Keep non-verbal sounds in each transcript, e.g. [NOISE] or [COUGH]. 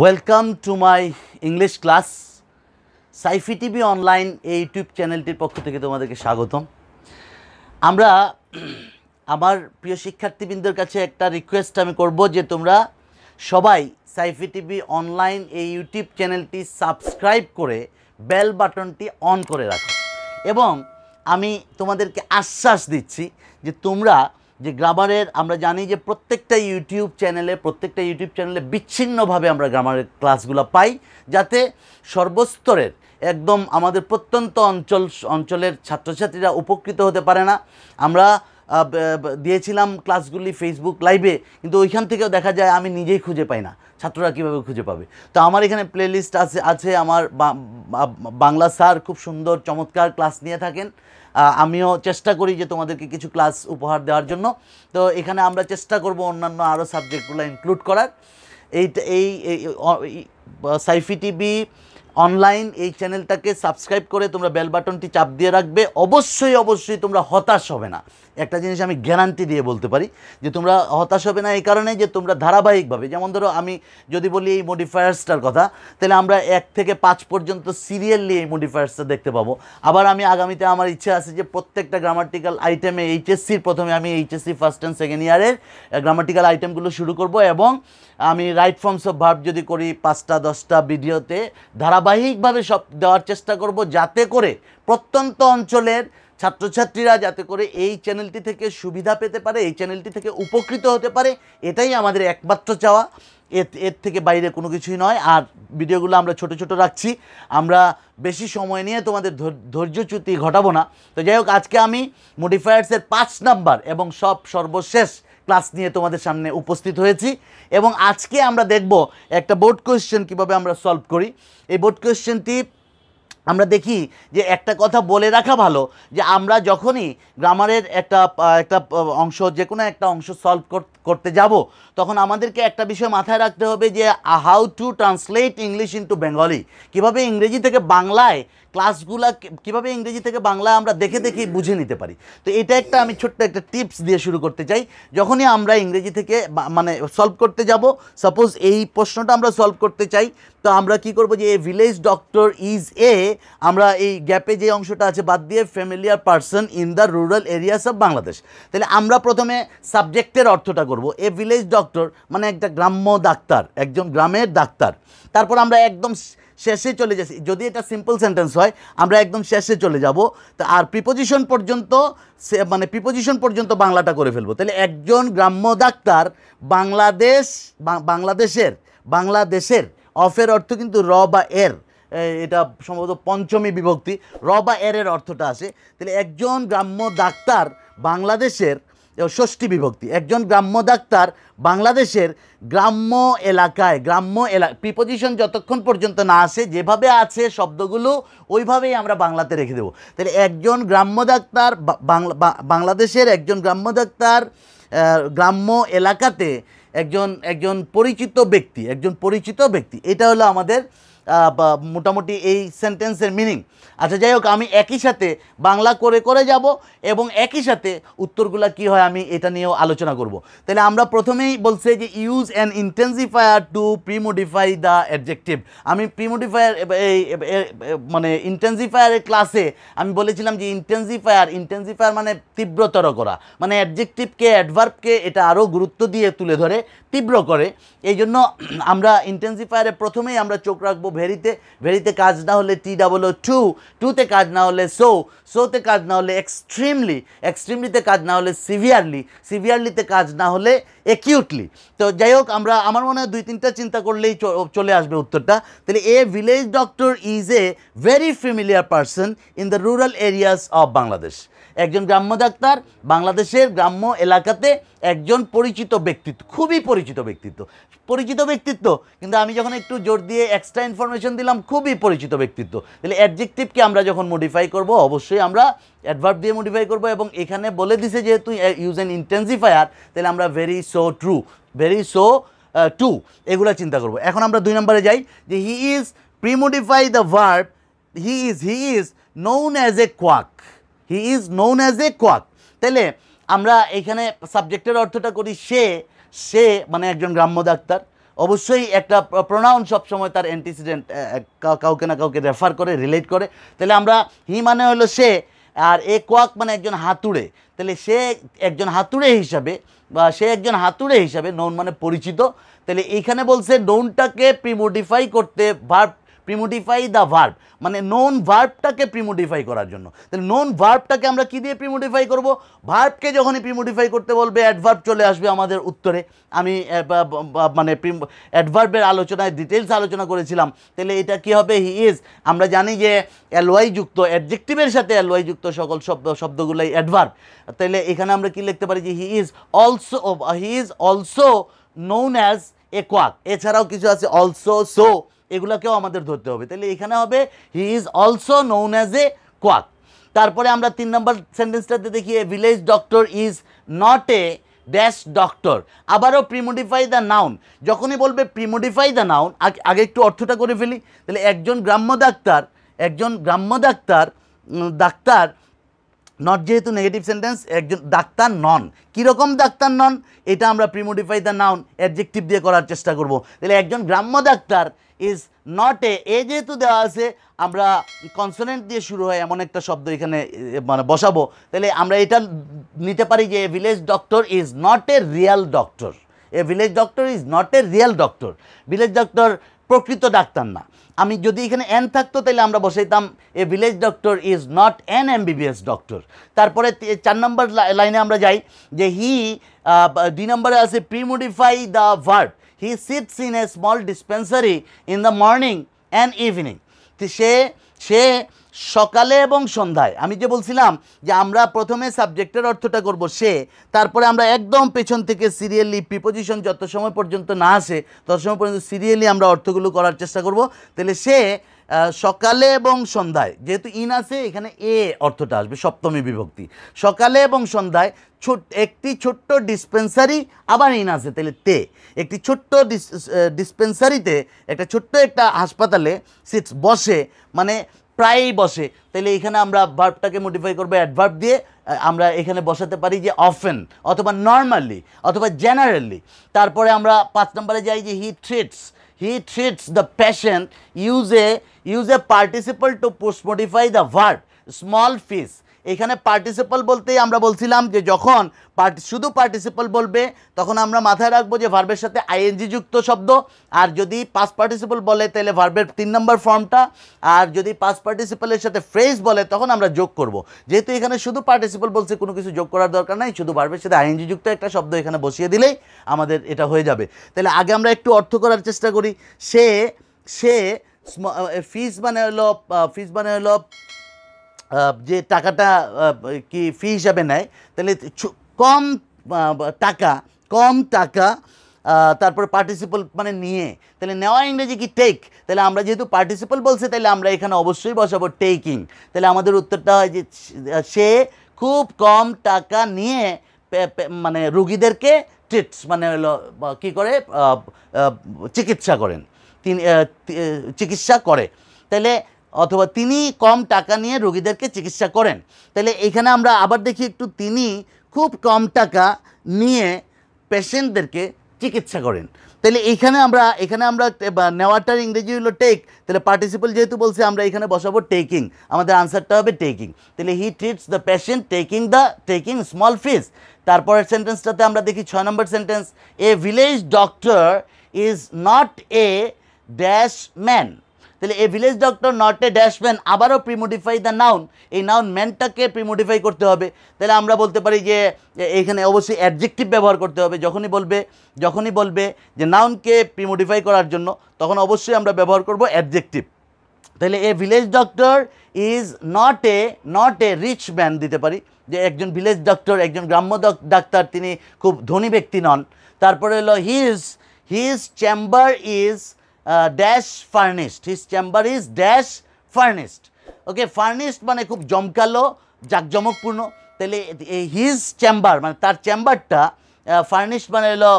welcome to my English class Saifi TV online এই YouTube চ্যানেলটির পক্ষ থেকে তোমাদেরকে স্বাগতম আমরা [CLEARS THROAT] আমার প্রিয় শিক্ষার্থীবৃন্দের কাছে একটা রিকোয়েস্ট আমি করব যে তোমরা সবাই সাইফি টিভি অনলাইন এই ইউটিউব চ্যানেলটি সাবস্ক্রাইব করে বেল বাটনটি অন করে রাখো এবং আমি তোমাদেরকে আশ্বাস দিচ্ছি যে তোমরা যে গ্রামারের আমরা জানি যে প্রত্যেকটা ইউটিউব চ্যানেলে প্রত্যেকটা ইউটিউব চ্যানেলে বিচ্ছিন্নভাবে আমরা গ্রামারের ক্লাসগুলো পাই যাতে সর্বস্তরের একদম আমাদের প্রত্যন্ত অঞ্চল অঞ্চলের ছাত্রছাত্রীরা উপকৃত হতে পারে না আমরা দিয়েছিলাম ক্লাসগুলি ফেসবুক লাইভে কিন্তু ওইখান থেকেও দেখা যায় আমি নিজেই খুঁজে পাই না ছাত্ররা কীভাবে খুঁজে পাবে তো আমার এখানে প্লেলিস্ট আছে আছে আমার বাংলা স্যার খুব সুন্দর চমৎকার ক্লাস নিয়ে থাকেন আমিও চেষ্টা করি যে তোমাদেরকে কিছু ক্লাস উপহার দেওয়ার জন্য তো এখানে আমরা চেষ্টা করব অন্যান্য আরও সাবজেক্টগুলো ইনক্লুড করার এই এই সাইফি টিভি অনলাইন এই চ্যানেলটাকে সাবস্ক্রাইব করে তোমরা বেল বাটনটি চাপ দিয়ে রাখবে অবশ্যই অবশ্যই তোমরা হতাশ হবে না একটা জিনিস আমি গ্যারান্টি দিয়ে বলতে পারি যে তোমরা হতাশ হবে না এই কারণে যে তোমরা ধারাবাহিকভাবে যেমন ধরো আমি যদি বলি এই মডিফায়ার্সটার কথা তাহলে আমরা এক থেকে পাঁচ পর্যন্ত সিরিয়ালি এই মডিফায়ার্সটা দেখতে পাবো আবার আমি আগামীতে আমার ইচ্ছা আছে যে প্রত্যেকটা গ্রামাটিক্যাল আইটেমে এইচএসসির প্রথমে আমি এইচএসসি ফার্স্ট অ্যান্ড সেকেন্ড ইয়ারের গ্রামাটিক্যাল আইটেমগুলো শুরু করব এবং আমি রাইট ফর্মস অফ ভার্ব যদি করি পাঁচটা দশটা ভিডিওতে ধারাবাহিকভাবে সব দেওয়ার চেষ্টা করব যাতে করে প্রত্যন্ত অঞ্চলের ছাত্রছাত্রীরা যাতে করে এই চ্যানেলটি থেকে সুবিধা পেতে পারে এই চ্যানেলটি থেকে উপকৃত হতে পারে এটাই আমাদের একমাত্র চাওয়া এর এর থেকে বাইরে কোনো কিছুই নয় আর ভিডিওগুলো আমরা ছোট ছোট রাখছি আমরা বেশি সময় নিয়ে তোমাদের ধৈর্যচ্যুতি ঘটাবো না তো যাই হোক আজকে আমি মডিফায়ার্সের পাঁচ নাম্বার এবং সব সর্বশেষ ক্লাস নিয়ে তোমাদের সামনে উপস্থিত হয়েছি এবং আজকে আমরা দেখব একটা বোর্ড কোয়েশ্চেন কীভাবে আমরা সলভ করি এই বোর্ড কোয়েশ্চেনটি আমরা দেখি যে একটা কথা বলে রাখা ভালো যে আমরা যখনই গ্রামারের একটা একটা অংশ যে কোনো একটা অংশ সলভ করতে যাব তখন আমাদেরকে একটা বিষয় মাথায় রাখতে হবে যে how to translate English to Bengali কীভাবে ইংরেজি থেকে বাংলায় ক্লাসগুলা কীভাবে ইংরেজি থেকে বাংলায় আমরা দেখে দেখেই বুঝে নিতে পারি তো এটা একটা আমি ছোট্ট একটা টিপস দিয়ে শুরু করতে চাই যখনই আমরা ইংরেজি থেকে মানে সলভ করতে যাব সাপোজ এই প্রশ্নটা আমরা সলভ করতে চাই তো আমরা কি করব যে a village doctor is a আমরা এই গ্যাপে যে অংশটা আছে বাদ দিয়ে familiar person in the rural areas of Bangladesh তাহলে আমরা প্রথমে সাবজেক্টের অর্থটা করব এ ভিলেজ ডক্টর মানে একটা গ্রাম্য ডাক্তার একজন গ্রামের ডাক্তার তারপর আমরা একদম শেষে চলে যাচ্ছি যদি এটা সিম্পল সেন্টেন্স হয় আমরা একদম শেষে চলে যাব তা আর প্রিপোজিশন পর্যন্ত মানে প্রিপোজিশন পর্যন্ত বাংলাটা করে ফেলবো তাহলে একজন গ্রাম্য ডাক্তার বাংলাদেশ বাংলাদেশের বাংলাদেশের অফের অর্থ কিন্তু র বা এর এটা সম্ভবত পঞ্চমী বিভক্তি র বা এর অর্থটা আসে তাহলে একজন গ্রাম্য ডাক্তার বাংলাদেশের ষষ্ঠী বিভক্তি একজন গ্রাম্য ডাক্তার বাংলাদেশের গ্রাম্য এলাকায় গ্রাম্য এলাকা প্রিপোজিশন যতক্ষণ পর্যন্ত না আসে যেভাবে আছে শব্দগুলো ওইভাবেই আমরা বাংলাতে রেখে দেবো তাহলে একজন গ্রাম্য ডাক্তার বাংলাদেশের একজন গ্রাম্য ডাক্তার গ্রাম্য এলাকাতে একজন একজন পরিচিত ব্যক্তি একজন পরিচিত ব্যক্তি এটা হলো আমাদের মোটামুটি এই সেন্টেন্সের মিনিং আচ্ছা যাই হোক আমি একই সাথে বাংলা করে করে যাব এবং একই সাথে উত্তরগুলা কি হয় আমি এটা নিয়েও আলোচনা করব তাহলে আমরা প্রথমেই বলছে যে use an intensifier to premodify the adjective আমি প্রিমোডিফায়ার এই মানে ইন্টেন্সিফায়ারের ক্লাসে আমি বলেছিলাম যে ইন্টেন্সিফায়ার ইন্টেন্সিফায়ার মানে তীব্রতর করা মানে অ্যাডজেক্টিভকে অ্যাডভার্বকে এটা আরও গুরুত্ব দিয়ে তুলে ধরে তীব্র করে এই জন্য আমরা ইন্টেন্সিফায়ারে প্রথমেই আমরা চোখ রাখবো ভেরিতে ভেরিতে কাজ না হলে টি ডাবল ও টু টুতে কাজ না হলে সো সোতে কাজ না হলে এক্সট্রিমলি এক্সট্রিমলিতে কাজ না হলে সিভিয়ারলি সিভিয়ারলিতে কাজ না হলে একিউটলি তো যাই হোক আমরা আমার মনে হয় দুই তিনটা চিন্তা করলেই চলে আসবে উত্তরটা তাহলে a village doctor is a very familiar person in the rural areas of Bangladesh একজন গ্রাম্য ডাক্তার বাংলাদেশের গ্রাম্য এলাকাতে একজন পরিচিত ব্যক্তিত্ব খুবই পরিচিত ব্যক্তিত্ব পরিচিত ব্যক্তিত্ব কিন্তু আমি যখন একটু জোর দিয়ে এক্সট্রা ইনফরমেশন দিলাম খুবই পরিচিত ব্যক্তিত্ব তাহলে অ্যাডজেক্টিভকে আমরা যখন মডিফাই করব অবশ্যই আমরা অ্যাডভার্ব দিয়ে মডিফাই করব এবং এখানে বলে দিছে যেহেতু ইউজ অ্যান ইন্টেন্সিফায়ার তাহলে আমরা very so true very so too এগুলো চিন্তা করব এখন আমরা দুই নম্বরে যাই যে he is premodify the verb he is he is known as a quack he is known as a quack তাইলে আমরা এখানে সাবজেক্টের অর্থটা করি সে সে মানে একজন গ্রাম্য ডাক্তার অবশ্যই একটা প্রোনাউন সবসময় তার অ্যান্টিসিডেন্ট কাউকে না কাউকে রেফার করে রিলেট করে তাহলে আমরা হি মানে হলো সে আর এ কোয়াক মানে একজন হাতুড়ে তাহলে সে একজন হাতুড়ে হিসাবে বা সে একজন হাতুড়ে হিসাবে নোন মানে পরিচিত তাহলে এইখানে বলছে নোনটাকে প্রিমোডিফাই করতে ভার প্রিমোডিফাই দ্য ভার্ব মানে নন ভার্বটাকে প্রিমোডিফাই করার জন্য তাহলে নন ভার্বটাকে আমরা কী দিয়ে প্রিমোডিফাই করব ভার্বকে যখনই প্রিমোডিফাই করতে বলবে অ্যাডভার্ব চলে আসবে আমাদের উত্তরে আমি মানে অ্যাডভার্বের আলোচনায় ডিটেলস আলোচনা করেছিলাম তাহলে এটা কি হবে হি ইজ আমরা জানি যে অ্যালওয়াই যুক্ত অ্যাডজেক্টিভের সাথে অ্যালওয়াই যুক্ত সকল শব্দ শব্দগুলোই অ্যাডভার্ব তাহলে এখানে আমরা কি লিখতে পারি যে he is also he is also known as a quack এছাড়াও কিছু আছে অলসো সো এগুলোকেও আমাদের ধরতে হবে তাহলে এখানে হবে he is also known as a quack তারপরে আমরা তিন নম্বর সেন্টেন্সটাতে দেখি a village doctor is not a dash doctor আবারও প্রিমোডিফাই দ্য নাউন যখনই বলবে প্রিমোডিফাই দ্য নাউন আগে একটু অর্থটা করে ফেলি তাহলে একজন গ্রাম্য ডাক্তার একজন গ্রাম্য ডাক্তার ডাক্তার নট যেহেতু নেগেটিভ সেন্টেন্স একজন ডাক্তার নন কীরকম ডাক্তার নন এটা আমরা প্রিমোডিফাই দ্য নাউন অ্যাডজেক্টিভ দিয়ে করার চেষ্টা করব তাহলে একজন গ্রাম্য ডাক্তার ইজ নট এ এ যেহেতু দেওয়া আছে আমরা কনসোনেন্ট দিয়ে শুরু হয় এমন একটা শব্দ এখানে মানে বসাবো তাহলে আমরা এটা নিতে পারি যে a village doctor is not a real doctor a village doctor is not a real doctor village doctor প্রকৃত ডাক্তার না আমি যদি এখানে এন থাকতো তাহলে আমরা বসাইতাম a village doctor is not an MBBS doctor তারপরে চার নম্বর লাইনে আমরা যাই যে হি দুই নম্বরে আছে premodify the verb he sits in a small dispensary in the morning and evening সে সে সকালে এবং সন্ধ্যায় আমি যে বলছিলাম যে আমরা প্রথমে সাবজেক্টের অর্থটা করব সে তারপরে আমরা একদম পেছন থেকে সিরিয়ালি প্রিপোজিশন যত সময় পর্যন্ত না আসে তত সময় পর্যন্ত সিরিয়ালি আমরা অর্থগুলো করার চেষ্টা করব তাহলে সে সকালে এবং সন্ধ্যায় যেহেতু ইন আছে এখানে এ অর্থটা আসবে সপ্তমী বিভক্তি সকালে এবং সন্ধ্যায় ছোট একটি ছোট্ট ডিসপেন্সারি আবার ইন আছে তাহলে তে একটি ছোট্ট ডিসপেন্সারিতে একটা ছোট্ট একটা হাসপাতালে সিটস বসে মানে প্রায়ই বসে তাহলে এখানে আমরা ভার্বটাকে মডিফাই করবো অ্যাডভার্ব দিয়ে আমরা এখানে বসাতে পারি যে অফেন অথবা নর্মালি অথবা জেনারেলি তারপরে আমরা পাঁচ নম্বরে যাই যে he treats he treats the patient use a use a participle to post modify the verb small fees এখানে পার্টিসিপাল বলতেই আমরা বলছিলাম যে যখন পার্টি শুধু পার্টিসিপাল বলবে তখন আমরা মাথায় রাখবো যে ভার্বের সাথে আইএনজি যুক্ত শব্দ আর যদি পাস পার্টিসিপাল বলে তাহলে ভার্বের তিন নম্বর ফর্মটা আর যদি পাস পার্টিসিপালের সাথে ফ্রেজ বলে তখন আমরা যোগ করব যেহেতু এখানে শুধু পার্টিসিপাল বলছে কোনো কিছু যোগ করার দরকার নাই শুধু ভার্বের সাথে আইএনজি যুক্ত একটা শব্দ এখানে বসিয়ে দিলেই আমাদের এটা হয়ে যাবে তাহলে আগে আমরা একটু অর্থ করার চেষ্টা করি সে সে ফিস মানে হলো ফিস মানে হলো যে টাকাটা কি ফি হিসাবে নেয় তাহলে কম টাকা কম টাকা তারপরে পার্টিসিপাল মানে নিয়ে তাহলে নেওয়া ইংরেজি কি টেক তাহলে আমরা যেহেতু পার্টিসিপাল বলছি তাহলে আমরা এখানে অবশ্যই বসাবো টেকিং তাহলে আমাদের উত্তরটা হয় যে সে খুব কম টাকা নিয়ে মানে রুগীদেরকে ট্রিটস মানে হলো কী করে চিকিৎসা করেন তিনি চিকিৎসা করে তাহলে অথবা তিনি কম টাকা নিয়ে রোগীদেরকে চিকিৎসা করেন তাহলে এখানে আমরা আবার দেখি একটু তিনি খুব কম টাকা নিয়ে পেশেন্টদেরকে চিকিৎসা করেন তাহলে এখানে আমরা এখানে আমরা নেওয়াটার ইংরেজি হলো টেক তাহলে পার্টিসিপাল যেহেতু বলছে আমরা এখানে বসাবো টেকিং আমাদের আনসারটা হবে টেকিং তাহলে he treats the patient taking the taking small fees তারপরের সেন্টেন্সটাতে আমরা দেখি ছয় নম্বর sentence a village doctor is not a dash man তাহলে a village doctor not a dash man আবারও প্রিমোডিফাই দ্য নাউন এই নাউন ম্যানটাকে প্রিমোডিফাই করতে হবে তাহলে আমরা বলতে পারি যে এখানে অবশ্যই অ্যাডজেক্টিভ ব্যবহার করতে হবে যখনই বলবে যখনই বলবে যে নাউনকে প্রিমোডিফাই করার জন্য তখন অবশ্যই আমরা ব্যবহার করব অ্যাডজেক্টিভ তাহলে a village doctor is not a not a rich man দিতে পারি যে একজন ভিলেজ ডক্টর একজন গ্রাম্য ডাক্তার তিনি খুব ধনী ব্যক্তি নন তারপরে হলো his his chamber is dash furnished his chamber is dash furnished okay furnished মানে খুব জমকালো জাঁকজমকপূর্ণ তাহলে হিজ চেম্বার মানে তার চেম্বারটা ফার্নিশড মানে হলো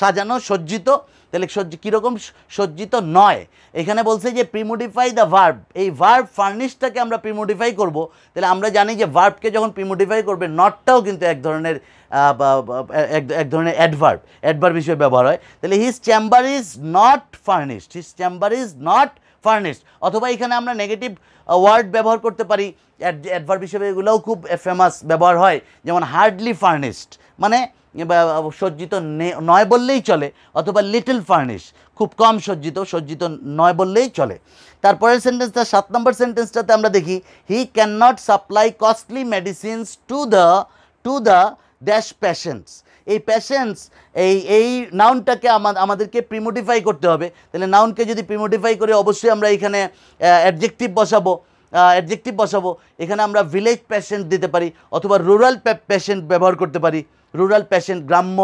সাজানো সজ্জিত তাহলে সজ্জি কীরকম সজ্জিত নয় এখানে বলছে যে প্রিমোডিফাই দ্য ভার্ব এই ভার্ব ফার্নিশটাকে আমরা প্রিমোডিফাই করব তাহলে আমরা জানি যে ভার্বকে যখন প্রিমোডিফাই করবে নটটাও কিন্তু এক ধরনের এক ধরনের অ্যাডভার্ব অ্যাডভার্ব হিসেবে ব্যবহার হয় তাহলে his chamber is not furnished his chamber is not furnished অথবা এখানে আমরা নেগেটিভ ওয়ার্ড ব্যবহার করতে পারি অ্যাডভার্ব হিসেবে এগুলোও খুব ফেমাস ব্যবহার হয় যেমন হার্ডলি ফার্নিশড মানে সজ্জিত নয় বললেই চলে অথবা লিটল ফার্নিশ খুব কম সজ্জিত সজ্জিত নয় বললেই চলে তারপরের সেন্টেন্সটা সাত নম্বর সেন্টেন্সটাতে আমরা দেখি he can not supply costly medicines to the to the dash patients এই প্যাশেন্স এই এই নাউনটাকে আমাদেরকে প্রিমোডিফাই করতে হবে তাহলে নাউনকে যদি প্রিমোডিফাই করে অবশ্যই আমরা এখানে অ্যাডজেক্টিভ বসাবো অ্যাডজেক্টিভ বসাবো এখানে আমরা ভিলেজ প্যাশেন্ট দিতে পারি অথবা রুরাল প্যাশেন্ট ব্যবহার করতে পারি রুরাল পেশেন্ট গ্রাম্য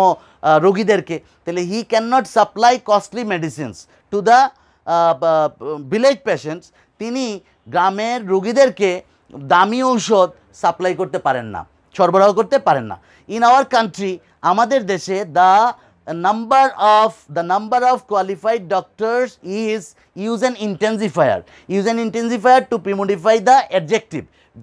রোগীদেরকে তাহলে he can not supply costly medicines to the village patients তিনি গ্রামের রোগীদেরকে দামি ঔষধ সাপ্লাই করতে পারেন না সরবরাহ করতে পারেন না ইন আওয়ার কান্ট্রি আমাদের দেশে the number of the number of qualified doctors is use an intensifier use an intensifier to premodify the adjective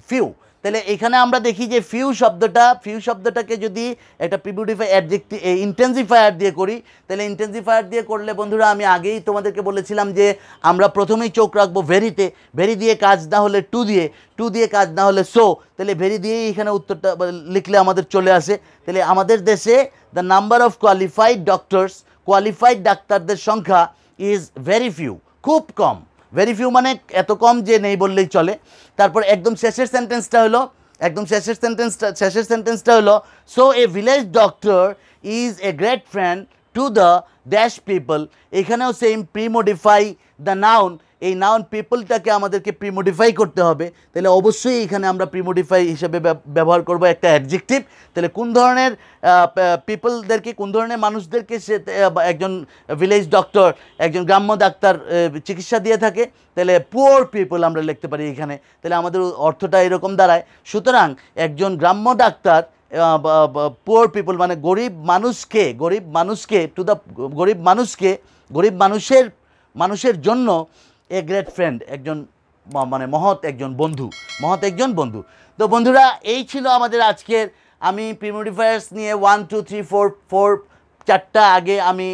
few তাহলে এখানে আমরা দেখি যে ফিউ শব্দটা ফিউ শব্দটাকে যদি একটা প্রিবিউটিফাই অ্যাডজেক্টি ইন্টেন্সিফায়ার দিয়ে করি তাহলে ইন্টেন্সিফায়ার দিয়ে করলে বন্ধুরা আমি আগেই তোমাদেরকে বলেছিলাম যে আমরা প্রথমেই চোখ রাখবো ভেরিতে ভেরি দিয়ে কাজ না হলে টু দিয়ে টু দিয়ে কাজ না হলে সো তাহলে ভেরি দিয়েই এখানে উত্তরটা লিখলে আমাদের চলে আসে তাহলে আমাদের দেশে the number of qualified doctors qualified ডাক্তারদের সংখ্যা ইজ ভেরি ফিউ খুব কম ভেরি ফিউ মানে এত কম যে নেই বললেই চলে তারপর একদম শেষের সেন্টেন্সটা হলো একদম শেষের সেন্টেন্সটা শেষের সেন্টেন্সটা হলো so a village doctor is a great friend to the dash people এখানেও সেম প্রিমোডিফাই দ্য নাউন এই নাউন পিপলটাকে আমাদেরকে প্রিমোডিফাই করতে হবে তাহলে অবশ্যই এখানে আমরা প্রিমোডিফাই হিসেবে ব্যবহার করব একটা অ্যাডজেক্টিভ তাহলে কোন ধরনের পিপলদেরকে কোন ধরনের মানুষদেরকে সে একজন ভিলেজ ডক্টর একজন গ্রাম্য ডাক্তার চিকিৎসা দিয়ে থাকে তাহলে পুয়ার পিপল আমরা লিখতে পারি এখানে তাহলে আমাদের অর্থটা এরকম দাঁড়ায় সুতরাং একজন গ্রাম্য ডাক্তার পুয়ার পিপল মানে গরিব মানুষকে গরিব মানুষকে টু দ্য গরিব মানুষকে গরিব মানুষের মানুষের জন্য এ গ্রেট ফ্রেন্ড একজন মানে মহৎ একজন বন্ধু মহৎ একজন বন্ধু তো বন্ধুরা এই ছিল আমাদের আজকের আমি প্রিমোডিফায়ার্স নিয়ে one two three four four চারটা আগে আমি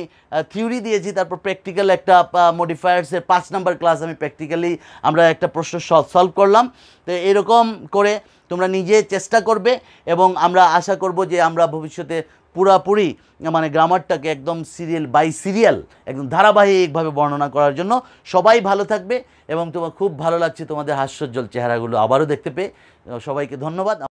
থিওরি দিয়েছি তারপর প্র্যাকটিক্যাল একটা মডিফায়ার্সের পাঁচ নাম্বার ক্লাস আমি প্র্যাকটিক্যালি আমরা একটা প্রশ্ন সলভ করলাম তো এরকম করে তোমরা নিজে চেষ্টা করবে এবং আমরা আশা করব যে আমরা ভবিষ্যতে পুরাপুরি মানে গ্রামারটাকে একদম সিরিয়াল বাই সিরিয়াল একদম ধারাবাহিকভাবে বর্ণনা করার জন্য সবাই ভালো থাকবে এবং তোমার খুব ভালো লাগছে তোমাদের হাস্যজ্জ্বল চেহারাগুলো আবারও দেখতে পেয়ে সবাইকে ধন্যবাদ